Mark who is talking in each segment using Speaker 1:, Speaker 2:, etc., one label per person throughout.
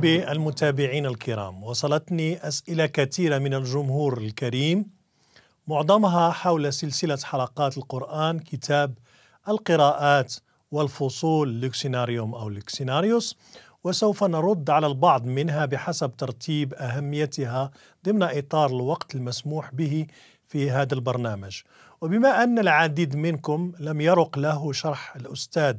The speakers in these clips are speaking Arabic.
Speaker 1: بالمتابعين الكرام وصلتني أسئلة كثيرة من الجمهور الكريم معظمها حول سلسلة حلقات القرآن كتاب القراءات والفصول لكسيناريوم أو لكسيناريوس وسوف نرد على البعض منها بحسب ترتيب أهميتها ضمن إطار الوقت المسموح به في هذا البرنامج وبما أن العديد منكم لم يرق له شرح الأستاذ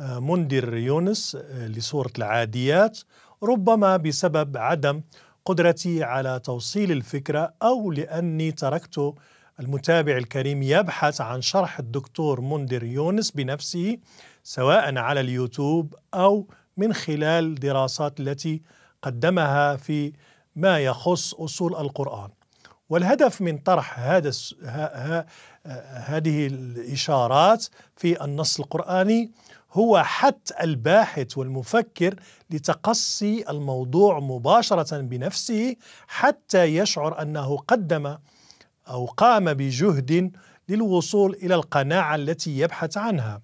Speaker 1: آه، منذر يونس آه، لسورة العاديات ربما بسبب عدم قدرتي على توصيل الفكره او لاني تركت المتابع الكريم يبحث عن شرح الدكتور منذر يونس بنفسه سواء على اليوتيوب او من خلال دراسات التي قدمها في ما يخص اصول القران. والهدف من طرح هذا هذه الاشارات في النص القراني هو حت الباحث والمفكر لتقصي الموضوع مباشره بنفسه حتى يشعر انه قدم او قام بجهد للوصول الى القناعه التي يبحث عنها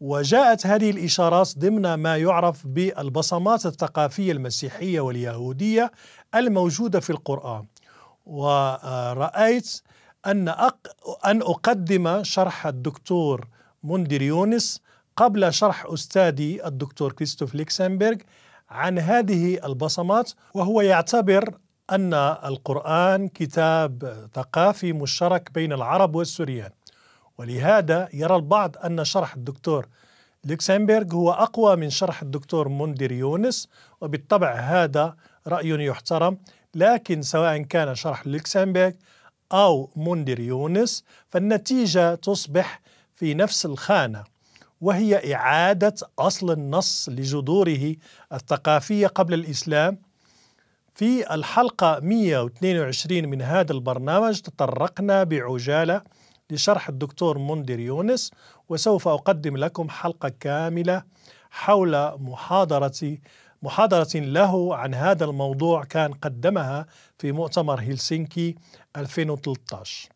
Speaker 1: وجاءت هذه الاشارات ضمن ما يعرف بالبصمات الثقافيه المسيحيه واليهوديه الموجوده في القران ورايت ان أن اقدم شرح الدكتور مندريونس يونس قبل شرح أستاذي الدكتور كريستوف ليكسنبرغ عن هذه البصمات وهو يعتبر أن القرآن كتاب ثقافي مشترك بين العرب والسوريان ولهذا يرى البعض أن شرح الدكتور ليكسنبرغ هو أقوى من شرح الدكتور منذر يونس وبالطبع هذا رأي يحترم لكن سواء كان شرح ليكسنبرغ أو منذر يونس فالنتيجة تصبح في نفس الخانة وهي إعادة أصل النص لجذوره الثقافية قبل الإسلام في الحلقة 122 من هذا البرنامج تطرقنا بعجالة لشرح الدكتور مندر يونس وسوف أقدم لكم حلقة كاملة حول محاضرة محاضرة له عن هذا الموضوع كان قدمها في مؤتمر هلسنكي 2013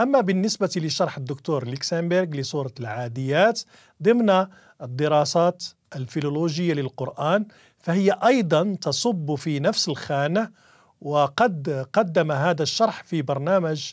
Speaker 1: أما بالنسبة لشرح الدكتور ليكسنبرغ لصورة العاديات ضمن الدراسات الفيلولوجية للقرآن فهي أيضا تصب في نفس الخانة وقد قدم هذا الشرح في برنامج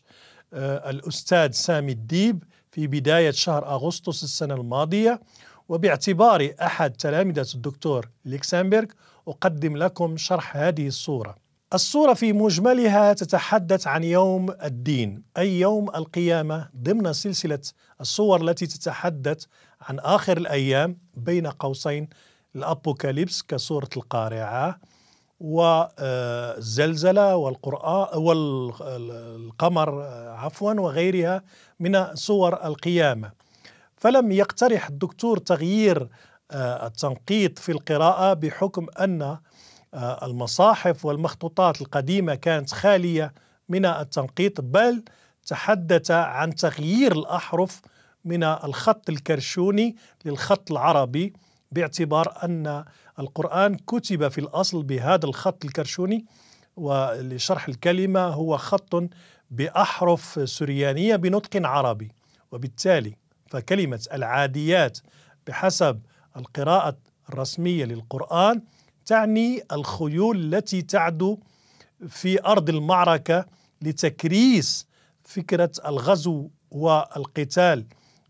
Speaker 1: آه، الأستاذ سامي الديب في بداية شهر أغسطس السنة الماضية وباعتباري أحد تلامذة الدكتور ليكسنبرغ أقدم لكم شرح هذه الصورة الصورة في مجملها تتحدث عن يوم الدين أي يوم القيامة ضمن سلسلة الصور التي تتحدث عن آخر الأيام بين قوسين الأبوكاليبس كصورة القارعة والزلزلة آه، والقرآن والقمر آه، عفوا وغيرها من صور القيامة فلم يقترح الدكتور تغيير آه، التنقيط في القراءة بحكم أن آه، المصاحف والمخطوطات القديمة كانت خالية من التنقيط بل تحدث عن تغيير الأحرف من الخط الكرشوني للخط العربي باعتبار أن القرآن كتب في الأصل بهذا الخط الكرشوني ولشرح الكلمة هو خط بأحرف سريانية بنطق عربي وبالتالي فكلمة العاديات بحسب القراءة الرسمية للقرآن تعني الخيول التي تعدو في ارض المعركه لتكريس فكره الغزو والقتال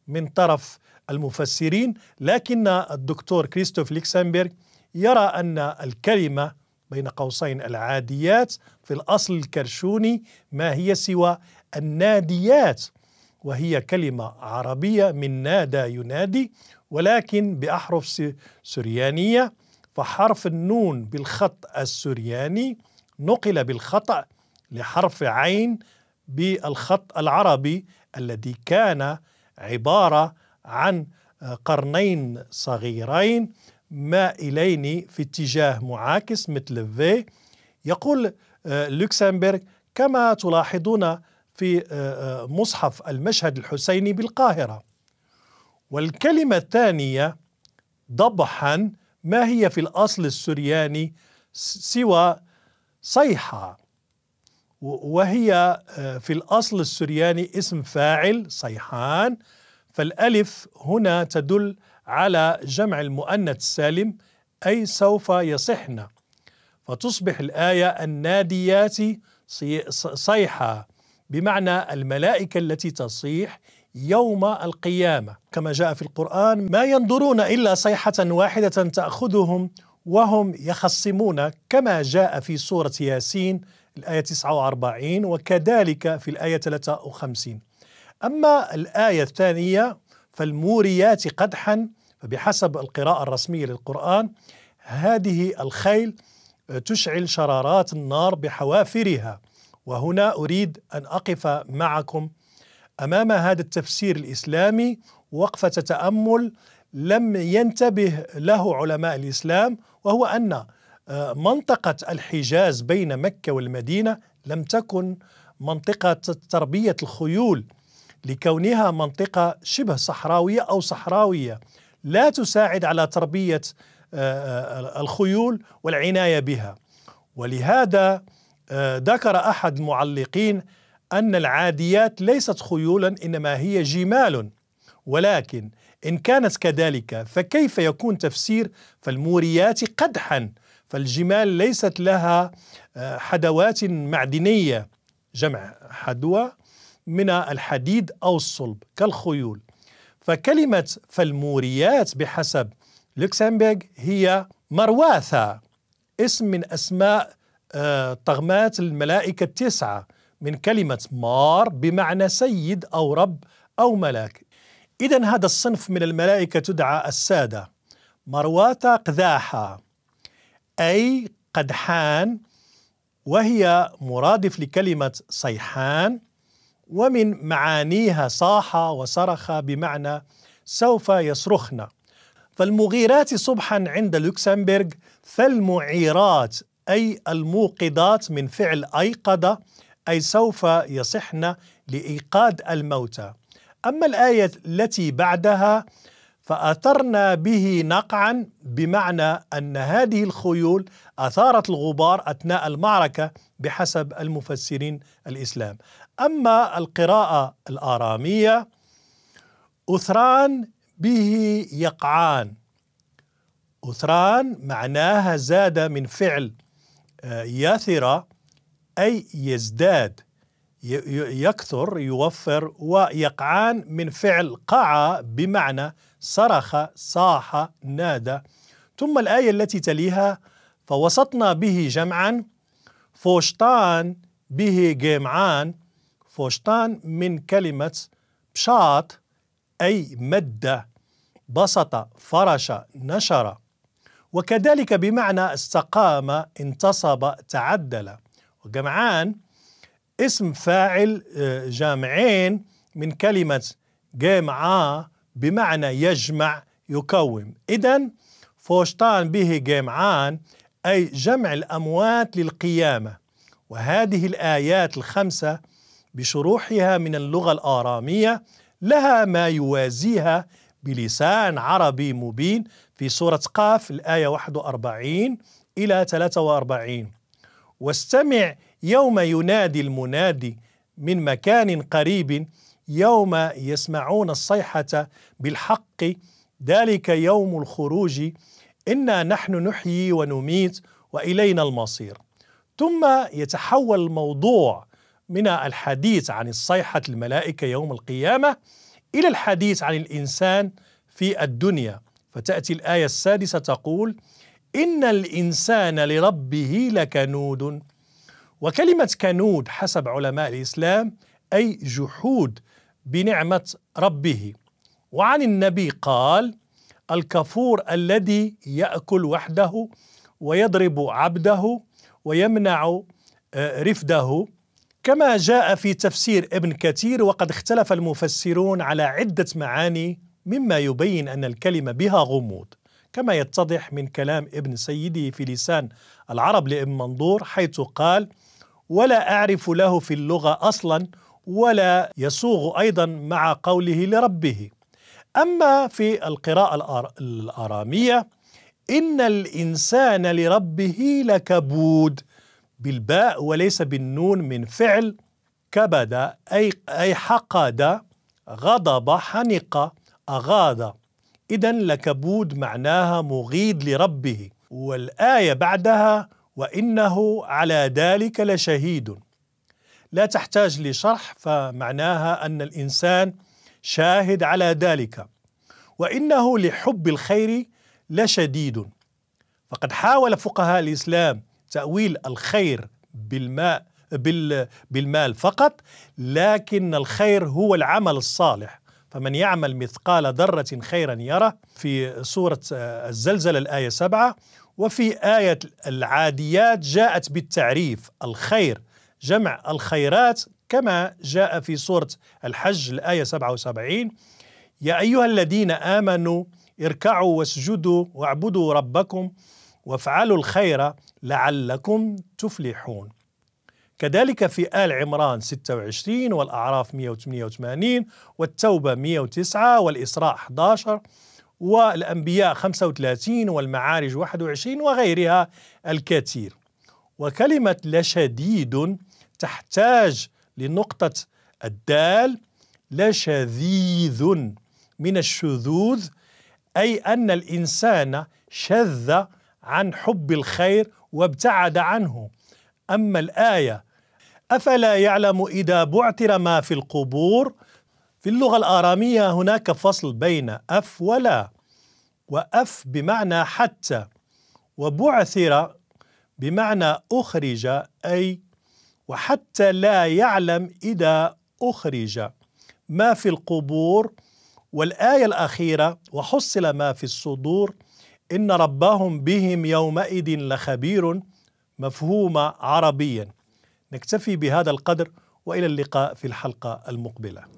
Speaker 1: من طرف المفسرين لكن الدكتور كريستوف ليكسنبرغ يرى ان الكلمه بين قوسين العاديات في الاصل الكرشوني ما هي سوى الناديات وهي كلمه عربيه من نادى ينادي ولكن باحرف سريانيه فحرف النون بالخط السرياني نقل بالخطأ لحرف عين بالخط العربي الذي كان عبارة عن قرنين صغيرين مائلين في اتجاه معاكس مثل في يقول آه، لوكسمبورغ كما تلاحظون في آه، آه، مصحف المشهد الحسيني بالقاهرة والكلمة الثانية ضبحا ما هي في الأصل السرياني سوى صيحة وهي آه، في الأصل السرياني اسم فاعل صيحان فالألف هنا تدل على جمع المؤنث السالم أي سوف يصحن فتصبح الآية الناديات صيحة بمعنى الملائكة التي تصيح يوم القيامه كما جاء في القران ما ينظرون الا صيحه واحده تاخذهم وهم يخصمون كما جاء في سوره ياسين الايه 49 وكذلك في الايه 53 اما الايه الثانيه فالموريات قدحا فبحسب القراءه الرسميه للقران هذه الخيل تشعل شرارات النار بحوافرها وهنا اريد ان اقف معكم امام هذا التفسير الاسلامي وقفه تامل لم ينتبه له علماء الاسلام وهو ان آه، منطقه الحجاز بين مكه والمدينه لم تكن منطقه تربيه الخيول لكونها منطقه شبه صحراويه او صحراويه لا تساعد على تربيه آه، آه، الخيول والعنايه بها ولهذا ذكر احد المعلقين أن العاديات ليست خيولا إنما هي جمال ولكن إن كانت كذلك فكيف يكون تفسير فالموريات قدحا فالجمال ليست لها آه، حدوات معدنية جمع حدوى من الحديد أو الصلب كالخيول فكلمة فالموريات بحسب لوكسمبورغ هي مرواثة اسم من أسماء آه، طغمات الملائكة التسعة من كلمة مار بمعنى سيد أو رب أو ملاك إذا هذا الصنف من الملائكة تدعى السادة مرواتا قذاحا أي قدحان وهي مرادف لكلمة صيحان ومن معانيها صاح وصرخ بمعنى سوف يصرخن فالمغيرات صبحا عند لوكسمبورغ فالمعيرات أي الموقضات من فعل أيقظ أي سوف يصحن لإيقاد الموتى أما الآية التي بعدها فأثرنا به نقعا بمعنى أن هذه الخيول أثارت الغبار أثناء المعركة بحسب المفسرين الإسلام أما القراءة الآرامية أثران به يقعان أثران معناها زاد من فعل آه، ياثرة أي يزداد يكثر يوفر ويقعان من فعل قعى بمعنى صرخ صاح نادى ثم الآية التي تليها فوسطنا به جمعا فوشطان به جمعان فوشطان من كلمة بشاط أي مد بسط فرش نشر وكذلك بمعنى استقام انتصب تعدل جمعان اسم فاعل آه، جامعين من كلمة جامعة بمعنى يجمع يقوم إذا فوشتان به جامعان أي جمع الأموات للقيامة وهذه الآيات الخمسة بشروحها من اللغة الآرامية لها ما يوازيها بلسان عربي مبين في سورة قاف الآية 41 إلى 43 واستمع يوم ينادي المنادي من مكان قريب يوم يسمعون الصيحة بالحق ذلك يوم الخروج إنا نحن نحيي ونميت وإلينا المصير ثم يتحول الموضوع من الحديث عن الصيحة الملائكة يوم القيامة إلى الحديث عن الإنسان في الدنيا فتأتي الآية السادسة تقول إن الإنسان لربه لكنود وكلمة كنود حسب علماء الإسلام أي جحود بنعمة ربه وعن النبي قال الكفور الذي يأكل وحده ويضرب عبده ويمنع آه، رفده كما جاء في تفسير ابن كثير وقد اختلف المفسرون على عدة معاني مما يبين أن الكلمة بها غموض كما يتضح من كلام ابن سيدي في لسان العرب لابن منظور حيث قال ولا أعرف له في اللغة أصلا ولا يسوغ أيضا مع قوله لربه أما في القراءة الآرامية إن الإنسان لربه لكبود بالباء وليس بالنون من فعل كبد أي, أي حقد غضب حنق أغاض إذا لكبود معناها مغيد لربه والآية بعدها وإنه على ذلك لشهيد لا تحتاج لشرح فمعناها أن الإنسان شاهد على ذلك وإنه لحب الخير لشديد فقد حاول فقهاء الإسلام تأويل الخير بالماء بالمال فقط لكن الخير هو العمل الصالح فمن يعمل مثقال ذرة خيرا يره في سورة آه، الزلزل الآية 7 وفي آية العاديات جاءت بالتعريف الخير جمع الخيرات كما جاء في سورة الحج الآية 77 يا أيها الذين آمنوا اركعوا واسجدوا واعبدوا ربكم وافعلوا الخير لعلكم تفلحون كذلك في آل عمران 26 والأعراف 188 والتوبة 109 والإسراء 11 والأنبياء 35 والمعارج 21 وغيرها الكثير وكلمة لشديد تحتاج لنقطة الدال لشذيذ من الشذوذ أي أن الإنسان شذ عن حب الخير وابتعد عنه أما الآية افلا يعلم اذا بعثر ما في القبور في اللغه الاراميه هناك فصل بين اف ولا واف بمعنى حتى وبعثر بمعنى اخرج اي وحتى لا يعلم اذا اخرج ما في القبور والايه الاخيره وحصل ما في الصدور ان ربهم بهم يومئذ لخبير مفهوم عربيا نكتفي بهذا القدر والى اللقاء في الحلقه المقبله